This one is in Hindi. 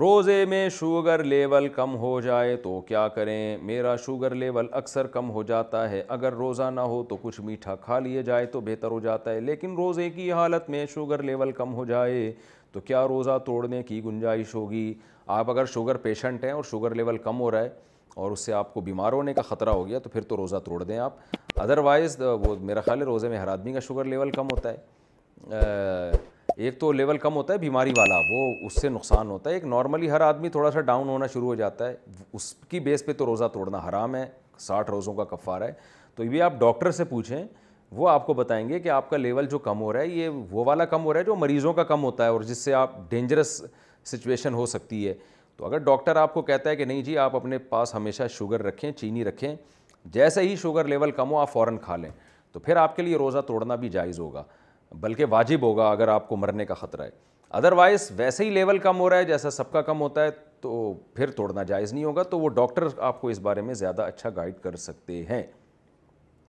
रोज़े में शुगर लेवल कम हो जाए तो क्या करें मेरा शुगर लेवल अक्सर कम हो जाता है अगर रोज़ा ना हो तो कुछ मीठा खा लिए जाए तो बेहतर हो जाता है लेकिन रोज़े की हालत में शुगर लेवल कम हो जाए तो क्या रोज़ा तोड़ने की गुंजाइश होगी आप अगर शुगर पेशेंट हैं और शुगर लेवल कम हो रहा है और उससे आपको बीमार होने का ख़तरा हो गया तो फिर तो रोज़ा तोड़ दें आप अदरवाइज़ वो मेरा ख्याल है रोज़े में हर आदमी का शुगर लेवल कम होता है एक तो लेवल कम होता है बीमारी वाला वो उससे नुकसान होता है एक नॉर्मली हर आदमी थोड़ा सा डाउन होना शुरू हो जाता है उसकी बेस पे तो रोज़ा तोड़ना हराम है साठ रोज़ों का कफ़ार है तो ये आप डॉक्टर से पूछें वो आपको बताएंगे कि आपका लेवल जो कम हो रहा है ये वो वाला कम हो रहा है जो मरीज़ों का कम होता है और जिससे आप डेंजरस सिचुएशन हो सकती है तो अगर डॉक्टर आपको कहता है कि नहीं जी आप अपने पास हमेशा शुगर रखें चीनी रखें जैसे ही शुगर लेवल कम हो आप फ़ौर खा लें तो फिर आपके लिए रोज़ा तोड़ना भी जायज़ होगा बल्कि वाजिब होगा अगर आपको मरने का ख़तरा है अदरवाइज़ वैसे ही लेवल कम हो रहा है जैसा सबका कम होता है तो फिर तोड़ना जायज़ नहीं होगा तो वो डॉक्टर आपको इस बारे में ज़्यादा अच्छा गाइड कर सकते हैं